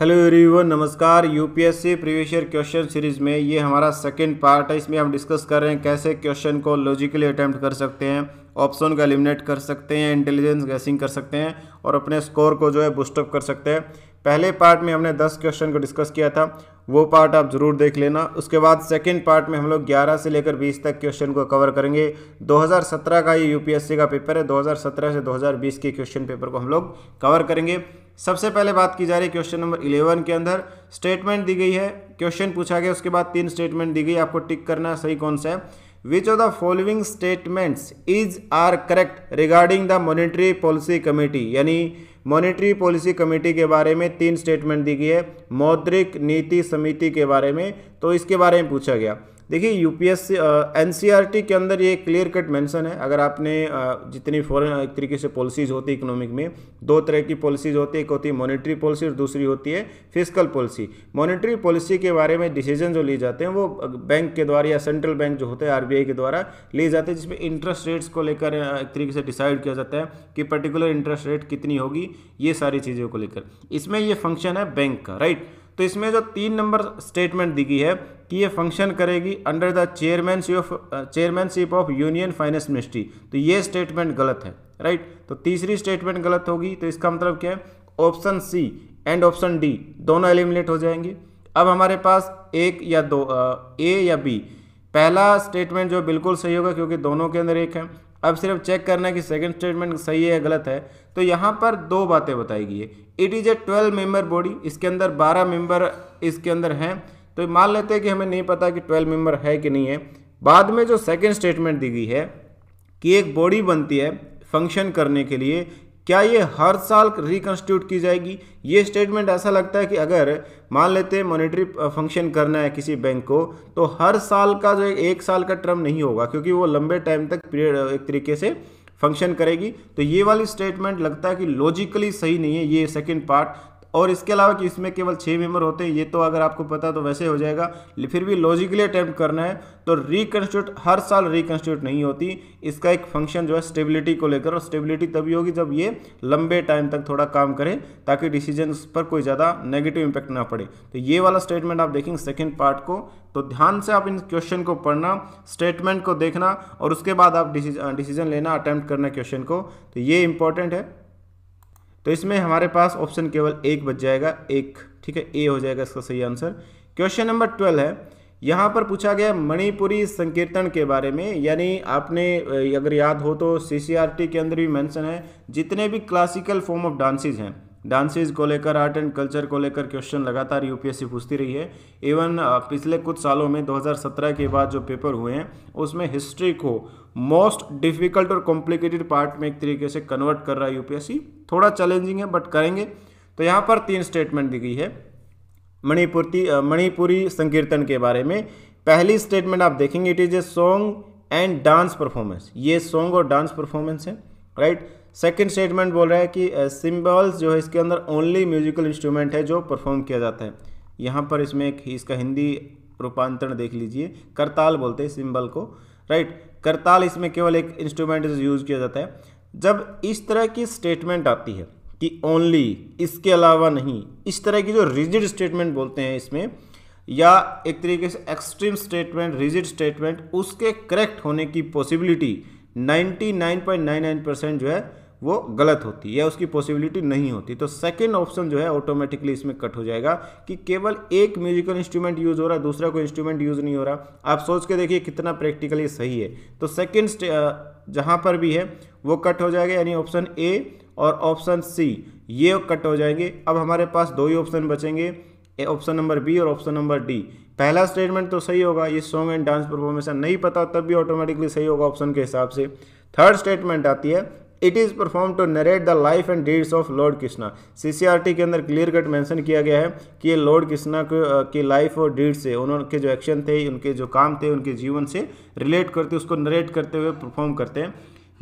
Hello everyone नमस्कार UPSC previous year question series में ये हमारा सेकंड पार्ट है इसमें हम डिस्कस कर रहे हैं कैसे क्वेश्चन को लॉजिकली अटैम्प्ट कर सकते हैं ऑप्शन को एलिमिनेट कर सकते हैं इंटेलिजेंस गैसिंग कर सकते हैं और अपने स्कोर को जो है बुस्टअप कर सकते हैं पहले पार्ट में हमने दस क्वेश्चन को डिस्कस किया था वो पार्ट आप ज़रूर देख लेना उसके बाद सेकेंड पार्ट में हम लोग ग्यारह से लेकर बीस तक क्वेश्चन को कवर करेंगे दो का ये यू का पेपर है दो से दो के क्वेश्चन पेपर को हम लोग कवर करेंगे सबसे पहले बात की जा रही है क्वेश्चन नंबर इलेवन के अंदर स्टेटमेंट दी गई है क्वेश्चन पूछा गया उसके बाद तीन स्टेटमेंट दी गई आपको टिक करना सही कौन सा है which of the following statements is are correct regarding the monetary policy committee यानी मॉनिटरी पॉलिसी कमेटी के बारे में तीन स्टेटमेंट दी गई है मौद्रिक नीति समिति के बारे में तो इसके बारे में पूछा गया देखिए यूपीएससी टी e के अंदर ये क्लियर कट मेंशन है अगर आपने जितनी फॉरेन एक तरीके से पॉलिसीज होती है इकोनॉमिक में दो तरह की पॉलिसीज होती है एक होती है मॉनेटरी पॉलिसी और दूसरी होती है फिजिकल पॉलिसी मॉनेटरी पॉलिसी के बारे में डिसीजन जो लिए जाते हैं वो बैंक के द्वारा या सेंट्रल बैंक जो होते हैं आर के द्वारा लिए जाते हैं जिसमें इंटरेस्ट रेट्स को लेकर एक तरीके से डिसाइड किया जाता है कि पर्टिकुलर इंटरेस्ट रेट कितनी होगी ये सारी चीज़ों को लेकर इसमें ये फंक्शन है बैंक का राइट तो इसमें जो तीन नंबर स्टेटमेंट दी गई है कि ये फंक्शन करेगी under the chairmanship of chairmanship of union finance ministry तो ये स्टेटमेंट गलत है राइट तो तीसरी स्टेटमेंट गलत होगी तो इसका मतलब क्या है option c and option d दोनों एलिमिनेट हो जाएंगे अब हमारे पास एक या दो ए uh, या बी पहला स्टेटमेंट जो बिल्कुल सही होगा क्योंकि दोनों के अंदर एक है अब सिर्फ चेक करना है कि सेकंड स्टेटमेंट सही है या गलत है तो यहाँ पर दो बातें बताई गई है it is a twelve member body इसके अंदर बारह मेंबर इसके अंदर हैं तो मान लेते हैं कि हमें नहीं पता कि ट्वेल्व मेंबर है कि नहीं है बाद में जो सेकेंड स्टेटमेंट दी गई है कि एक बॉडी बनती है फंक्शन करने के लिए क्या ये हर साल रिकन्स्टिट्यूट की जाएगी ये स्टेटमेंट ऐसा लगता है कि अगर मान लेते हैं मॉनिटरी फंक्शन करना है किसी बैंक को तो हर साल का जो एक साल का टर्म नहीं होगा क्योंकि वो लंबे टाइम तक पीरियड एक तरीके से फंक्शन करेगी तो ये वाली स्टेटमेंट लगता है कि लॉजिकली सही नहीं है ये सेकंड पार्ट और इसके अलावा कि इसमें केवल छः मेंबर होते हैं ये तो अगर आपको पता तो वैसे हो जाएगा फिर भी लॉजिकली अटैम्प्ट करना है तो रिकन्स्टिट्यूट हर साल रिकन्स्टिट्यूट नहीं होती इसका एक फंक्शन जो है स्टेबिलिटी को लेकर और स्टेबिलिटी तभी होगी जब ये लंबे टाइम तक थोड़ा काम करे ताकि डिसीजन पर कोई ज़्यादा नेगेटिव इम्पैक्ट ना पड़े तो ये वाला स्टेटमेंट आप देखेंगे सेकेंड पार्ट को तो ध्यान से आप इन क्वेश्चन को पढ़ना स्टेटमेंट को देखना और उसके बाद आप डिसीजन लेना अटैम्प्ट करना क्वेश्चन को तो ये इंपॉर्टेंट है तो इसमें हमारे पास ऑप्शन केवल एक बच जाएगा एक ठीक है ए हो जाएगा इसका सही आंसर क्वेश्चन नंबर ट्वेल्व है यहाँ पर पूछा गया मणिपुरी संकीर्तन के बारे में यानी आपने अगर याद हो तो सी के अंदर भी मैंशन है जितने भी क्लासिकल फॉर्म ऑफ डांसेज हैं डांसेज को लेकर आर्ट एंड कल्चर को लेकर क्वेश्चन लगातार यूपीएससी पूछती रही है इवन पिछले कुछ सालों में 2017 के बाद जो पेपर हुए हैं उसमें हिस्ट्री को मोस्ट डिफिकल्ट और कॉम्प्लिकेटेड पार्ट में एक तरीके से कन्वर्ट कर रहा है यूपीएससी थोड़ा चैलेंजिंग है बट करेंगे तो यहाँ पर तीन स्टेटमेंट दी गई है मणिपुरती मणिपुरी संकीर्तन के बारे में पहली स्टेटमेंट आप देखेंगे it is a song and dance performance ये सॉन्ग और डांस परफॉर्मेंस है राइट right? सेकंड स्टेटमेंट बोल रहा है कि सिम्बल्स जो है इसके अंदर ओनली म्यूजिकल इंस्ट्रूमेंट है जो परफॉर्म किया जाता है यहाँ पर इसमें एक इसका हिंदी रूपांतरण देख लीजिए करताल बोलते हैं सिम्बल को राइट करताल इसमें केवल एक इंस्ट्रूमेंट यूज किया जाता है जब इस तरह की स्टेटमेंट आती है कि ओनली इसके अलावा नहीं इस तरह की जो रिजिड स्टेटमेंट बोलते हैं इसमें या एक तरीके से एक्सट्रीम स्टेटमेंट रिजिड स्टेटमेंट उसके करेक्ट होने की पॉसिबिलिटी 99.99 परसेंट जो है वो गलत होती है या उसकी पॉसिबिलिटी नहीं होती तो सेकेंड ऑप्शन जो है ऑटोमेटिकली इसमें कट हो जाएगा कि केवल एक म्यूजिकल इंस्ट्रूमेंट यूज़ हो रहा है दूसरा कोई इंस्ट्रूमेंट यूज़ नहीं हो रहा आप सोच के देखिए कितना प्रैक्टिकली सही है तो सेकेंड जहाँ पर भी है वो कट हो जाएगा यानी ऑप्शन ए और ऑप्शन सी ये कट हो जाएंगे अब हमारे पास दो ही ऑप्शन बचेंगे ऑप्शन नंबर बी और ऑप्शन नंबर डी पहला स्टेटमेंट तो सही होगा ये सॉन्ग एंड डांस परफॉर्मेंस नहीं पता तब भी ऑटोमेटिकली सही होगा ऑप्शन के हिसाब से थर्ड स्टेटमेंट आती है it is perform to narrate the life and deeds of lord Krishna c के अंदर क्लियर कट मैंसन किया गया है कि ये लॉर्ड कृष्णा की लाइफ और डीड्स से उनके जो एक्शन थे उनके जो काम थे उनके जीवन से रिलेट करते उसको नरेट करते हुए परफॉर्म करते हैं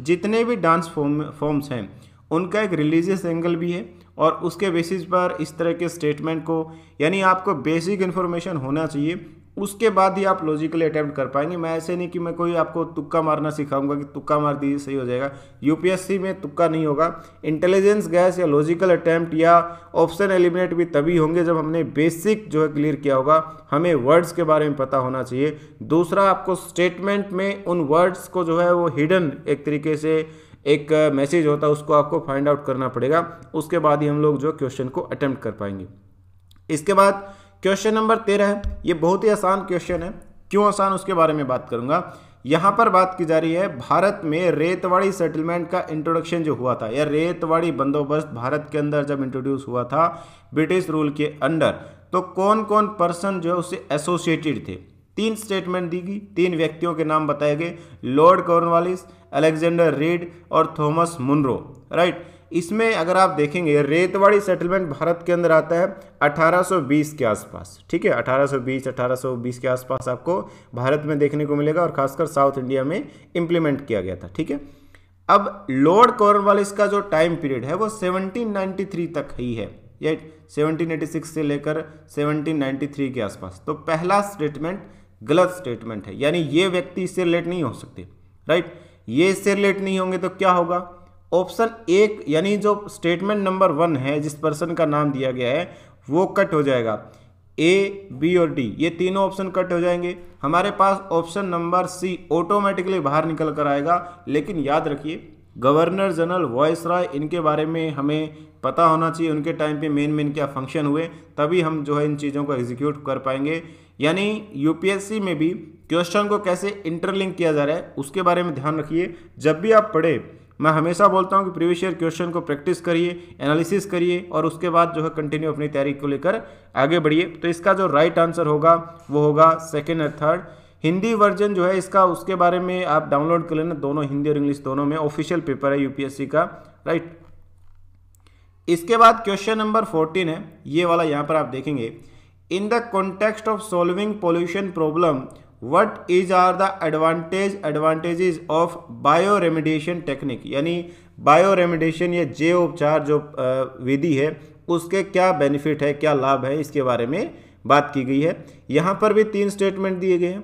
जितने भी डांस फॉर्म फॉर्म्स हैं उनका एक रिलीजियस एंगल भी है और उसके बेसिस पर इस तरह के स्टेटमेंट को यानी आपको बेसिक इन्फॉर्मेशन होना चाहिए उसके बाद ही आप लॉजिकली अटैम्प्ट कर पाएंगे मैं ऐसे नहीं कि मैं कोई आपको तुक्का मारना सिखाऊंगा कि तुक्का मार दीजिए सही हो जाएगा यूपीएससी में तुक्का नहीं होगा इंटेलिजेंस गैस या लॉजिकल अटैम्प्ट या ऑप्शन एलिमिनेट भी तभी होंगे जब हमने बेसिक जो है क्लियर किया होगा हमें वर्ड्स के बारे में पता होना चाहिए दूसरा आपको स्टेटमेंट में उन वर्ड्स को जो है वो हिडन एक तरीके से एक मैसेज होता है उसको आपको फाइंड आउट करना पड़ेगा उसके बाद ही हम लोग जो क्वेश्चन को अटैम्प्ट कर पाएंगे इसके बाद क्वेश्चन नंबर तेरह ये बहुत ही आसान क्वेश्चन है क्यों आसान उसके बारे में बात करूंगा यहाँ पर बात की जा रही है भारत में रेतवाड़ी सेटलमेंट का इंट्रोडक्शन जो हुआ था यह रेतवाड़ी बंदोबस्त भारत के अंदर जब इंट्रोड्यूस हुआ था ब्रिटिश रूल के अंडर तो कौन कौन पर्सन जो है उससे एसोसिएटेड थे तीन स्टेटमेंट दी गई तीन व्यक्तियों के नाम बताए गए लॉर्ड कॉर्नवालिस अलेक्जेंडर रीड और थॉमस मुनरो राइट इसमें अगर आप देखेंगे रेतवाड़ी सेटलमेंट भारत के अंदर आता है 1820 के आसपास ठीक है 1820 1820 के आसपास आपको भारत में देखने को मिलेगा और खासकर साउथ इंडिया में इंप्लीमेंट किया गया था ठीक है अब लॉर्ड कॉर्नवालिस का जो टाइम पीरियड है वो 1793 तक ही है ये 1786 से लेकर 1793 के आसपास तो पहला स्टेटमेंट गलत स्टेटमेंट है यानी ये व्यक्ति इससे रिलेट नहीं हो सकते राइट ये इससे रिलेट नहीं होंगे तो क्या होगा ऑप्शन एक यानी जो स्टेटमेंट नंबर वन है जिस पर्सन का नाम दिया गया है वो कट हो जाएगा ए बी और डी ये तीनों ऑप्शन कट हो जाएंगे हमारे पास ऑप्शन नंबर सी ऑटोमेटिकली बाहर निकल कर आएगा लेकिन याद रखिए गवर्नर जनरल वॉयस राय इनके बारे में हमें पता होना चाहिए उनके टाइम पे मेन मेन क्या फंक्शन हुए तभी हम जो है इन चीज़ों को एग्जीक्यूट कर पाएंगे यानी यूपीएससी में भी क्वेश्चन को कैसे इंटरलिंक किया जा रहा है उसके बारे में ध्यान रखिए जब भी आप पढ़े मैं हमेशा बोलता हूँ कि प्रीवियस ईयर क्वेश्चन को प्रैक्टिस करिए एनालिसिस करिए और उसके बाद जो है कंटिन्यू अपनी तैयारी को लेकर आगे बढ़िए तो इसका जो राइट आंसर होगा वो होगा सेकेंड और थर्ड हिंदी वर्जन जो है इसका उसके बारे में आप डाउनलोड कर लेना दोनों हिंदी और इंग्लिश दोनों में ऑफिशियल पेपर है यूपीएससी का राइट इसके बाद क्वेश्चन नंबर फोर्टीन है ये वाला यहाँ पर आप देखेंगे in the context of solving pollution problem what is are the advantage advantage of bioremediation technique यानी बायो रेमिडिएशन या जैव उपचार जो विधि है उसके क्या बेनिफिट है क्या लाभ है इसके बारे में बात की गई है यहाँ पर भी तीन स्टेटमेंट दिए गए हैं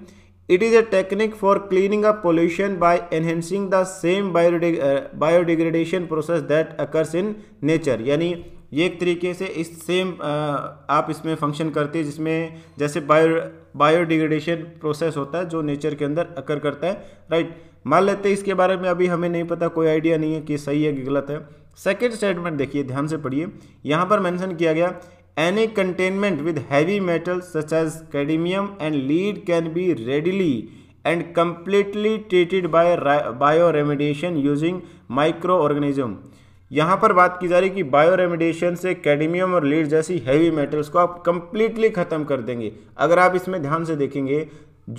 it is a technique for cleaning up pollution by enhancing the same biodegradation process that occurs in nature यानी ये एक तरीके से इस सेम आप इसमें फंक्शन करते हैं जिसमें जैसे बायो बायोडिग्रेडेशन प्रोसेस होता है जो नेचर के अंदर अकर करता है राइट मान लेते हैं इसके बारे में अभी हमें नहीं पता कोई आइडिया नहीं है कि सही है कि गलत है सेकेंड स्टेटमेंट देखिए ध्यान से पढ़िए यहाँ पर मैंशन किया गया any containment with heavy metal such as cadmium and lead can be readily and completely treated by bioremediation using microorganism यहाँ पर बात की जा रही है कि बायो रेमिडिएशन से कैडमियम और लीड जैसी हैवी मेटल्स को आप कंप्लीटली ख़त्म कर देंगे अगर आप इसमें ध्यान से देखेंगे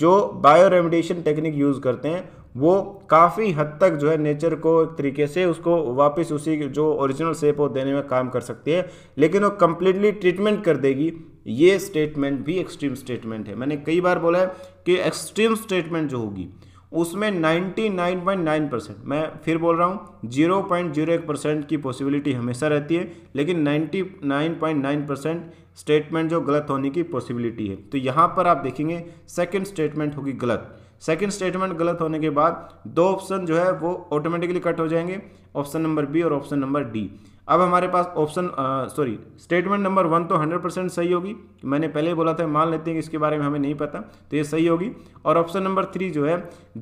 जो बायो रेमिडिएशन टेक्निक यूज़ करते हैं वो काफ़ी हद तक जो है नेचर को एक तरीके से उसको वापस उसी जो ओरिजिनल शेप हो देने में काम कर सकती है लेकिन वो कम्प्लीटली ट्रीटमेंट कर देगी ये स्टेटमेंट भी एक्सट्रीम स्टेटमेंट है मैंने कई बार बोला है कि एक्सट्रीम स्टेटमेंट जो होगी उसमें 99.9 परसेंट मैं फिर बोल रहा हूँ 0.01 परसेंट की पॉसिबिलिटी हमेशा रहती है लेकिन 99.9 परसेंट स्टेटमेंट जो गलत होने की पॉसिबिलिटी है तो यहाँ पर आप देखेंगे सेकंड स्टेटमेंट होगी गलत सेकंड स्टेटमेंट गलत होने के बाद दो ऑप्शन जो है वो ऑटोमेटिकली कट हो जाएंगे ऑप्शन नंबर बी और ऑप्शन नंबर डी अब हमारे पास option sorry statement number one तो हंड्रेड परसेंट सही होगी मैंने पहले ही बोला था मान लेते हैं कि इसके बारे में हमें नहीं पता तो ये सही होगी और ऑप्शन नंबर थ्री जो है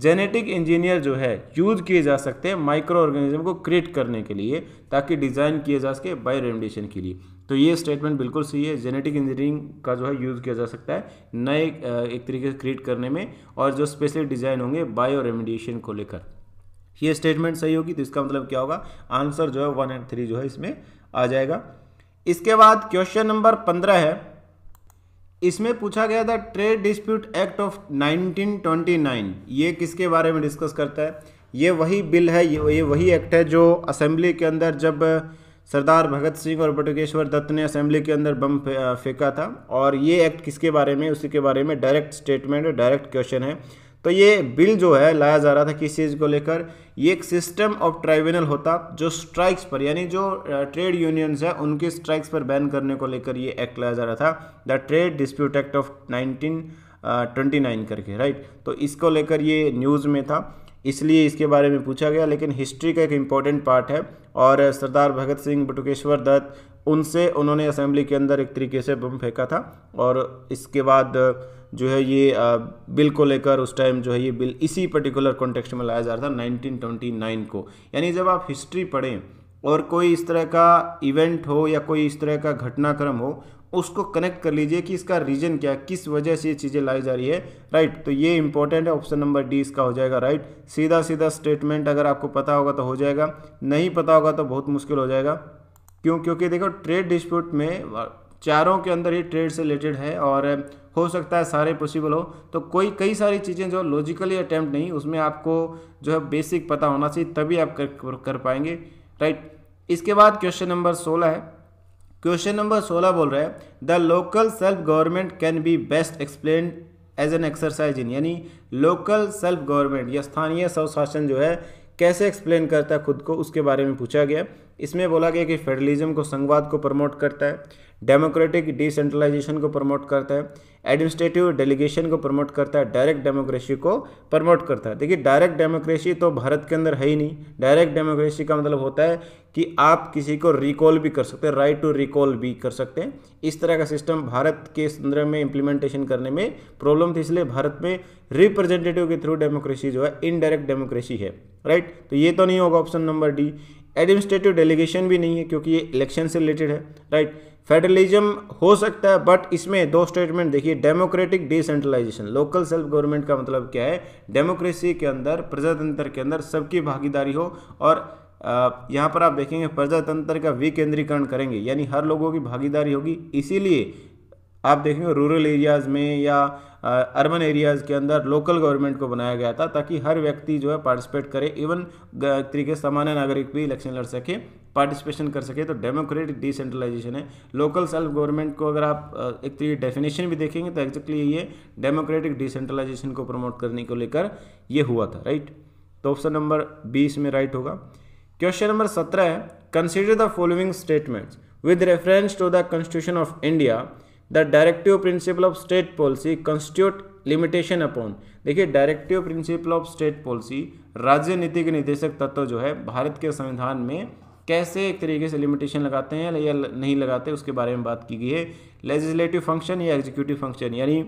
जेनेटिक इंजीनियर जो है यूज किए जा सकते हैं माइक्रो ऑर्गेनिज्म को क्रिएट करने के लिए ताकि डिज़ाइन किए जा सके बायो रेमडिशन के लिए तो ये स्टेटमेंट बिल्कुल सही है जेनेटिक इंजीनियरिंग का जो है यूज़ किया जा सकता है नए एक तरीके से क्रिएट करने में और जो स्पेशल डिज़ाइन होंगे बायो रेमिडिएशन को लेकर ये स्टेटमेंट सही होगी तो इसका मतलब क्या होगा आंसर जो है वन एंड थ्री जो है इसमें आ जाएगा इसके बाद क्वेश्चन नंबर पंद्रह है इसमें पूछा गया था ट्रेड डिस्प्यूट एक्ट ऑफ 1929 ये किसके बारे में डिस्कस करता है ये वही बिल है ये वही एक्ट है जो असेंबली के अंदर जब सरदार भगत सिंह और बटुकेश्वर दत्त ने असेंबली के अंदर बम फेंका था और ये एक्ट किसके बारे में उसी के बारे में डायरेक्ट स्टेटमेंट डायरेक्ट क्वेश्चन है तो ये बिल जो है लाया जा रहा था किस चीज़ को लेकर ये एक सिस्टम ऑफ ट्राइब्यूनल होता जो स्ट्राइक्स पर यानी जो ट्रेड यूनियंस है उनके स्ट्राइक्स पर बैन करने को लेकर ये एक्ट लाया जा रहा था the trade dispute act of nineteen twenty nine करके राइट तो इसको लेकर ये न्यूज़ में था इसलिए इसके बारे में पूछा गया लेकिन हिस्ट्री का एक इम्पॉर्टेंट पार्ट है और सरदार भगत सिंह बटुकेश्वर दत्त उनसे उन्होंने असेंबली के अंदर एक तरीके से बम फेंका था और इसके बाद जो है ये बिल को लेकर उस टाइम जो है ये बिल इसी पर्टिकुलर कॉन्टेक्स्ट में लाया जा रहा था 1929 को यानी जब आप हिस्ट्री पढ़ें और कोई इस तरह का इवेंट हो या कोई इस तरह का घटनाक्रम हो उसको कनेक्ट कर लीजिए कि इसका रीजन क्या किस वजह से ये चीज़ें लाई जा रही है राइट तो ये इंपॉर्टेंट है ऑप्शन नंबर डी इसका हो जाएगा राइट सीधा सीधा स्टेटमेंट अगर आपको पता होगा तो हो जाएगा नहीं पता होगा तो बहुत मुश्किल हो जाएगा क्यों क्योंकि देखो ट्रेड डिस्प्यूट में चारों के अंदर ही ट्रेड से रिलेटेड है और हो सकता है सारे पॉसिबल हो तो कोई कई सारी चीज़ें जो लॉजिकली अटैम्प्ट नहीं उसमें आपको जो है बेसिक पता होना चाहिए तभी आप कर, कर पाएंगे राइट इसके बाद क्वेश्चन नंबर सोलह है क्वेश्चन नंबर सोलह बोल रहा है the local self government can be best explain as an exercise in यानी लोकल सेल्फ गवर्नमेंट या स्थानीय स्वशासन जो है कैसे एक्सप्लेन करता है खुद को उसके बारे में पूछा गया इसमें बोला गया कि फेडरलिज्म को संघवाद को प्रमोट करता है डेमोक्रेटिक डिसेंट्रलाइजेशन को प्रमोट करता है एडमिनिस्ट्रेटिव डेलीगेशन को प्रमोट करता है डायरेक्ट डेमोक्रेसी को प्रमोट करता है देखिए डायरेक्ट डेमोक्रेसी तो भारत के अंदर है ही नहीं डायरेक्ट डेमोक्रेसी का मतलब होता है कि आप किसी को रिकॉल भी कर सकते हैं राइट टू रिकॉल भी कर सकते हैं इस तरह का सिस्टम भारत के संदर्भ में इम्प्लीमेंटेशन करने में प्रॉब्लम थी इसलिए भारत में रिप्रेजेंटेटिव के थ्रू डेमोक्रेसी जो है इनडायरेक्ट डेमोक्रेसी है राइट तो ये तो नहीं होगा option number d administrative delegation भी नहीं है क्योंकि ये इलेक्शन से रिलेटेड है राइट फेडरलिज्म हो सकता है बट इसमें दो स्टेटमेंट देखिए democratic decentralisation local self government का मतलब क्या है डेमोक्रेसी के अंदर प्रजातंत्र के अंदर सबकी भागीदारी हो और यहाँ पर आप देखेंगे प्रजातंत्र का विकेंद्रीकरण करेंगे यानी हर लोगों की भागीदारी होगी इसीलिए आप देखेंगे रूरल एरियाज़ में या अर्बन एरियाज़ के अंदर लोकल गवर्नमेंट को बनाया गया था ताकि हर व्यक्ति जो है पार्टिसिपेट करे इवन तरीके सामान्य नागरिक भी इलेक्शन लड़ सके पार्टिसिपेशन कर सके तो डेमोक्रेटिक डिसेंट्रलाइजेशन है लोकल सेल्फ गवर्नमेंट को अगर आप एक तरीके तो डेफिनेशन भी देखेंगे तो एक्जैक्टली ये डेमोक्रेटिक डिसेंट्रलाइजेशन को प्रमोट करने को लेकर ये हुआ था राइट तो ऑप्शन नंबर बीस में राइट होगा क्वेश्चन नंबर सत्रह है consider the following statements with reference to the constitution of India the directive principle of state policy constitute limitation upon देखिए directive principle of state policy राज्य नीति के निदेशक तत्व जो है भारत के संविधान में कैसे एक तरीके से लिमिटेशन लगाते हैं या नहीं लगाते उसके बारे में बात की गई है लेजिस्लेटिव फंक्शन या एग्जीक्यूटिव फंक्शन यानी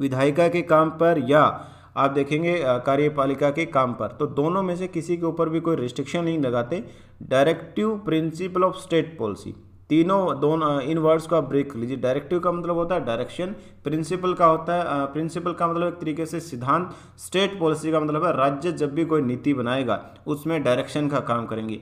विधायिका के काम पर या आप देखेंगे कार्यपालिका के काम पर तो दोनों में से किसी के ऊपर भी कोई रिस्ट्रिक्शन नहीं लगाते directive principle of state policy तीनों दोनों इन वर्ड्स को आप ब्रेक कर लीजिए डायरेक्टिव का मतलब होता है डायरेक्शन प्रिंसिपल का होता है प्रिंसिपल का मतलब एक तरीके से सिद्धांत स्टेट पॉलिसी का मतलब है राज्य जब भी कोई नीति बनाएगा उसमें डायरेक्शन का काम करेंगे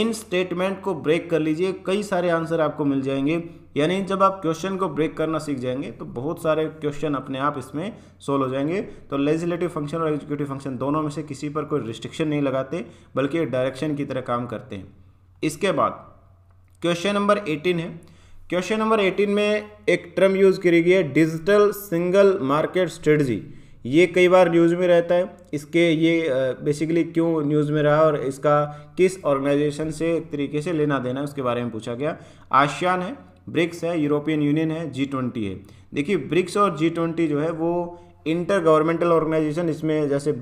इन स्टेटमेंट को ब्रेक कर लीजिए कई सारे आंसर आपको मिल जाएंगे यानी जब आप क्वेश्चन को ब्रेक करना सीख जाएंगे तो बहुत सारे क्वेश्चन अपने आप इसमें सोल्व हो जाएंगे तो लेजिलेटिव फंक्शन और एग्जीक्यूटिव फंक्शन दोनों में से किसी पर कोई रिस्ट्रिक्शन नहीं लगाते बल्कि डायरेक्शन की तरह काम करते हैं इसके बाद क्वेश्चन नंबर एटीन है क्वेश्चन नंबर एटीन में एक टर्म यूज़ करी गई है डिजिटल सिंगल मार्केट स्ट्रेटजी ये कई बार न्यूज़ में रहता है इसके ये बेसिकली क्यों न्यूज़ में रहा और इसका किस ऑर्गेनाइजेशन से तरीके से लेना देना है उसके बारे में पूछा गया आशियान है ब्रिक्स है यूरोपियन यूनियन है जी ट्वेंटी है देखिए ब्रिक्स और जी ट्वेंटी जो है वो इंटर गवर्नमेंटल ऑर्गेनाइजेशन इसमें जैसे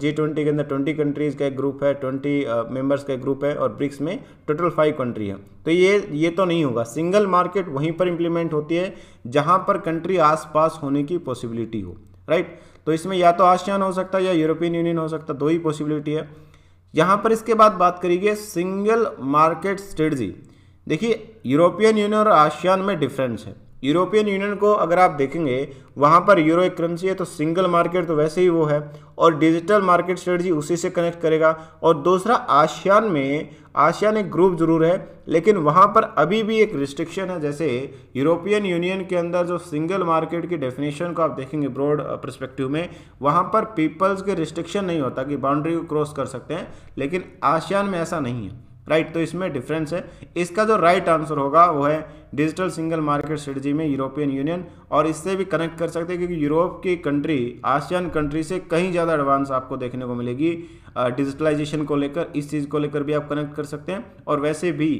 जी ट्वेंटी के अंदर ट्वेंटी कंट्रीज़ का एक ग्रुप है ट्वेंटी मेंबर्स का एक ग्रुप है और ब्रिक्स में टोटल फाइव कंट्री है तो ये ये तो नहीं होगा सिंगल मार्केट वहीं पर इंप्लीमेंट होती है जहाँ पर कंट्री आसपास होने की पॉसिबिलिटी हो राइट तो इसमें या तो आसियान हो सकता है या यूरोपियन यूनियन हो सकता है दो ही पॉसिबिलिटी है यहाँ पर इसके बाद बात करिए सिंगल मार्केट स्ट्रेटजी देखिए यूरोपियन यूनियन और आसियान में डिफरेंस है यूरोपियन यूनियन को अगर आप देखेंगे वहाँ पर यूरो एक करेंसी है तो सिंगल मार्केट तो वैसे ही वो है और डिजिटल मार्केट स्ट्रेटजी उसी से कनेक्ट करेगा और दूसरा आशियान में आशियान एक ग्रुप जरूर है लेकिन वहाँ पर अभी भी एक रिस्ट्रिक्शन है जैसे यूरोपियन यूनियन के अंदर जो सिंगल मार्केट की डेफिनेशन को आप देखेंगे ब्रॉड परस्पेक्टिव में वहाँ पर पीपल्स के रिस्ट्रिक्शन नहीं होता कि बाउंड्री को क्रॉस कर सकते हैं लेकिन आशियान में ऐसा नहीं है राइट तो इसमें डिफरेंस है इसका जो राइट आंसर होगा वो है डिजिटल सिंगल मार्केट स्ट्रेटजी में यूरोपियन यूनियन और इससे भी कनेक्ट कर सकते हैं क्योंकि यूरोप की कंट्री आसियान कंट्री से कहीं ज़्यादा एडवांस आपको देखने को मिलेगी डिजिटलाइजेशन को लेकर इस चीज़ को लेकर भी आप कनेक्ट कर सकते हैं और वैसे भी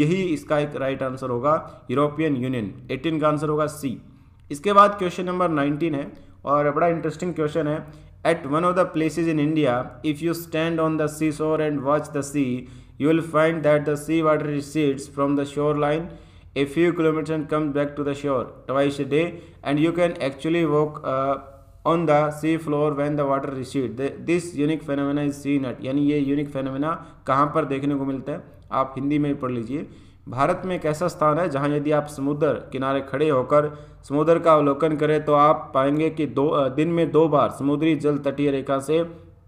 यही इसका एक राइट आंसर होगा यूरोपियन यूनियन एटीन का आंसर होगा सी इसके बाद क्वेश्चन नंबर नाइनटीन है और बड़ा इंटरेस्टिंग क्वेश्चन है at one of the places in India if you stand on the sea shore and watch the sea you will find that the sea water recedes from the shoreline a few kilometers and comes back to the shore twice a day and you can actually walk uh, on the sea floor when the water recede this unique phenomena is seen at yani ye unique phenomena kahan par dekhne ko milta hai aap hindi mein पढ़ lijiye Bharat में एक ऐसा स्थान है जहाँ यदि आप समुद्र किनारे खड़े होकर समुद्र का अवलोकन करें तो आप पाएंगे कि दो दिन में दो बार समुद्री जल तटीय रेखा से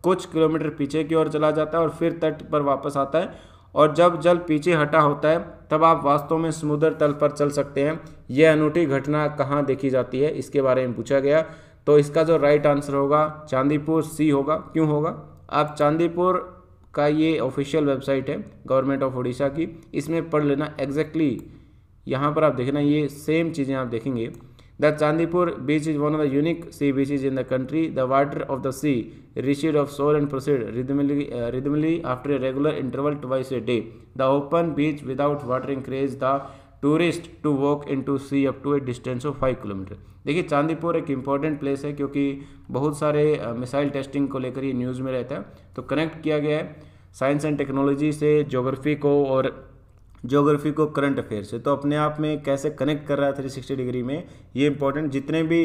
कुछ किलोमीटर पीछे की ओर चला जाता है और फिर तट पर वापस आता है और जब जल पीछे हटा होता है तब आप वास्तव में समुद्र तल पर चल सकते हैं यह अनूठी घटना कहाँ देखी जाती है इसके बारे में पूछा गया तो इसका जो राइट आंसर होगा चांदीपुर सी होगा क्यों होगा आप चांदीपुर का ये ऑफिशियल वेबसाइट है गवर्नमेंट ऑफ उड़ीसा की इसमें पढ़ लेना एग्जैक्टली exactly यहाँ पर आप देखना ये सेम चीज़ें आप देखेंगे The Chandipur beach is one of the unique sea beaches in the country. The water of the sea recede of shore and proceed rhythmically, uh, rhythmically after a regular interval twice a day. The open beach without water encourages the tourist to walk into sea up to a distance of five kilometre देखिए चांदीपुर एक important place है क्योंकि बहुत सारे missile testing को लेकर ये news में रहता है तो कनेक्ट किया गया है साइंस एंड टेक्नोलॉजी से जोग्राफी को और ज्योग्राफी को करंट अफेयर से तो अपने आप में कैसे कनेक्ट कर रहा है थ्री सिक्सटी डिग्री में ये इंपॉर्टेंट जितने भी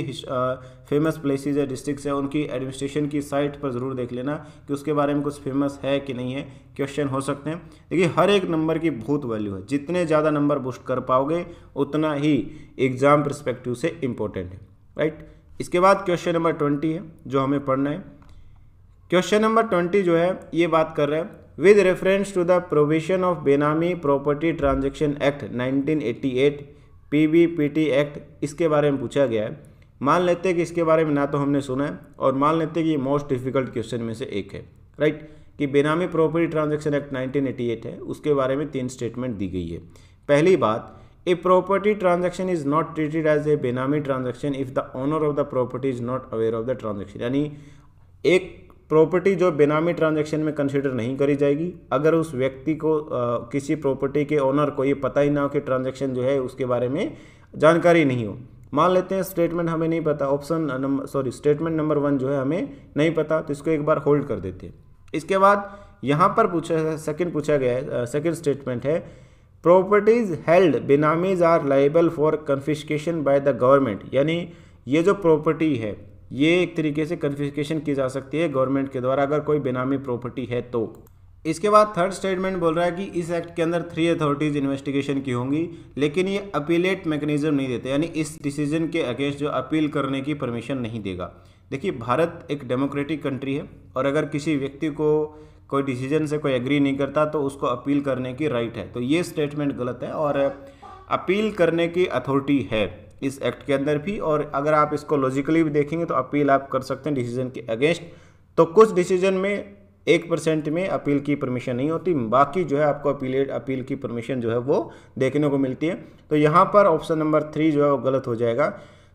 फेमस प्लेसेज है डिस्ट्रिक्स है उनकी एडमिनिस्ट्रेशन की साइट पर ज़रूर देख लेना कि उसके बारे में कुछ फेमस है कि नहीं है क्वेश्चन हो सकते हैं देखिए हर एक नंबर की बहुत वैल्यू है जितने ज़्यादा नंबर बूस्ट कर पाओगे उतना ही एग्ज़ाम परस्पेक्टिव से इम्पोर्टेंट है राइट इसके बाद क्वेश्चन नंबर ट्वेंटी है जो हमें पढ़ना है क्वेश्चन नंबर ट्वेंटी जो है ये बात कर रहा है with reference to the provision of Benami Property Transaction Act 1988 PBPT act इसके बारे में पूछा गया है मान लेते हैं कि इसके बारे में ना तो हमने सुना है और मान लेते हैं कि ये मोस्ट डिफिकल्ट क्वेश्चन में से एक है राइट कि बेनामी प्रॉपर्टी ट्रांजेक्शन एक्ट 1988 है उसके बारे में तीन स्टेटमेंट दी गई है पहली बात a property transaction is not treated as a benami transaction if the owner of the property is not aware of the transaction यानी एक प्रॉपर्टी जो बेनामी ट्रांजैक्शन में कंसिडर नहीं करी जाएगी अगर उस व्यक्ति को आ, किसी प्रॉपर्टी के ओनर को ये पता ही ना हो कि ट्रांजैक्शन जो है उसके बारे में जानकारी नहीं हो मान लेते हैं स्टेटमेंट हमें नहीं पता option number sorry statement number one जो है हमें नहीं पता तो इसको एक बार होल्ड कर देते हैं इसके बाद यहाँ पर पूछा सेकेंड पूछा गया है सेकेंड स्टेटमेंट है properties held benamis are liable for confiscation by the government यानी ये जो प्रॉपर्टी है ये एक तरीके से कन्फिस्केशन की जा सकती है गवर्नमेंट के द्वारा अगर कोई बेनामी प्रॉपर्टी है तो इसके बाद थर्ड स्टेटमेंट बोल रहा है कि इस एक्ट के अंदर थ्री अथॉरिटीज़ इन्वेस्टिगेशन की होंगी लेकिन ये अपीलेट मैकेनिज्म नहीं देते यानी इस डिसीजन के अगेंस्ट जो अपील करने की परमिशन नहीं देगा देखिए भारत एक डेमोक्रेटिक कंट्री है और अगर किसी व्यक्ति को कोई डिसीजन से कोई एग्री नहीं करता तो उसको अपील करने की राइट है तो ये स्टेटमेंट गलत है और अपील करने की अथॉरिटी है इस एक्ट के अंदर भी और अगर आप इसको लॉजिकली भी देखेंगे तो अपील आप कर सकते हैं डिसीजन के अगेंस्ट तो कुछ डिसीजन में एक परसेंट में अपील की परमिशन नहीं होती बाकी जो है आपको अपीलेट अपील की परमिशन जो है वो देखने को मिलती है तो यहाँ पर ऑप्शन नंबर थ्री जो है वो गलत हो जाएगा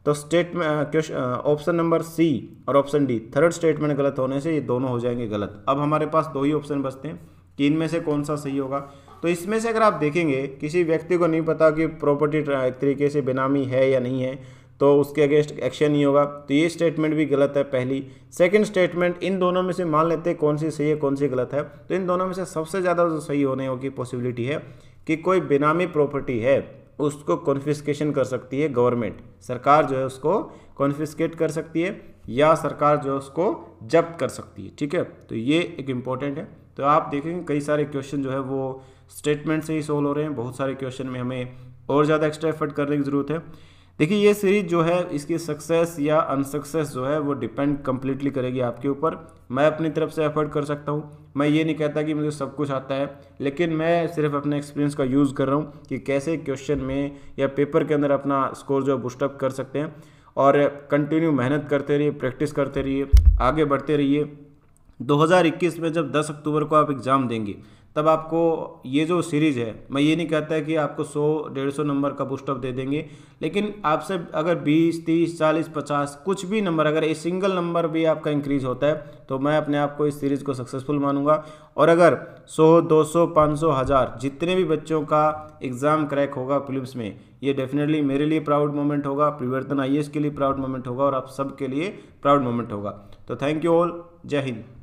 तो स्टेटमेंट ऑप्शन नंबर सी और ऑप्शन डी थर्ड स्टेटमेंट गलत होने से ये दोनों हो जाएंगे गलत अब हमारे पास दो ही ऑप्शन बचते हैं कि इनमें से कौन सा सही होगा तो इसमें से अगर आप देखेंगे किसी व्यक्ति को नहीं पता कि प्रॉपर्टी एक तरीके से बेनामी है या नहीं है तो उसके अगेंस्ट एक्शन नहीं होगा तो ये स्टेटमेंट भी गलत है पहली सेकंड स्टेटमेंट इन दोनों में से मान लेते हैं कौन सी सही है कौन सी गलत है तो इन दोनों में से सबसे ज़्यादा जो सही होने की पॉसिबिलिटी है कि कोई बेनामी प्रॉपर्टी है उसको कॉन्फिस्केशन कर सकती है गवर्नमेंट सरकार जो है उसको कॉन्फिस्केट कर सकती है या सरकार जो है उसको जब्त कर सकती है ठीक है तो ये एक इम्पॉर्टेंट है तो आप देखेंगे कई सारे क्वेश्चन जो है वो स्टेटमेंट से ही सोल्व हो रहे हैं बहुत सारे क्वेश्चन में हमें और ज़्यादा एक्स्ट्रा एफर्ट करने की ज़रूरत है देखिए ये सीरीज जो है इसकी सक्सेस या अनसक्सेस जो है वो डिपेंड कम्प्लीटली करेगी आपके ऊपर मैं अपनी तरफ से एफर्ट कर सकता हूँ मैं ये नहीं कहता कि मुझे सब कुछ आता है लेकिन मैं सिर्फ अपने एक्सपीरियंस का यूज़ कर रहा हूँ कि कैसे क्वेश्चन में या पेपर के अंदर अपना स्कोर जो है बुस्टअप कर सकते हैं और कंटिन्यू मेहनत करते रहिए प्रैक्टिस करते रहिए आगे बढ़ते रहिए 2021 में जब 10 अक्टूबर को आप एग्ज़ाम देंगे तब आपको ये जो सीरीज़ है मैं ये नहीं कहता है कि आपको 100 सौ नंबर का बुस्टअप दे देंगे लेकिन आपसे अगर 20 30 40 50 कुछ भी नंबर अगर एक सिंगल नंबर भी आपका इंक्रीज होता है तो मैं अपने आप को इस सीरीज़ को सक्सेसफुल मानूंगा और अगर 100 200 500 हज़ार जितने भी बच्चों का एग्ज़ाम क्रैक होगा फिलिप्स में ये डेफिनेटली मेरे लिए प्राउड मोमेंट होगा परिवर्तन आई के लिए प्राउड मोमेंट होगा और आप सब के लिए प्राउड मोमेंट होगा तो थैंक यू ऑल जय हिंद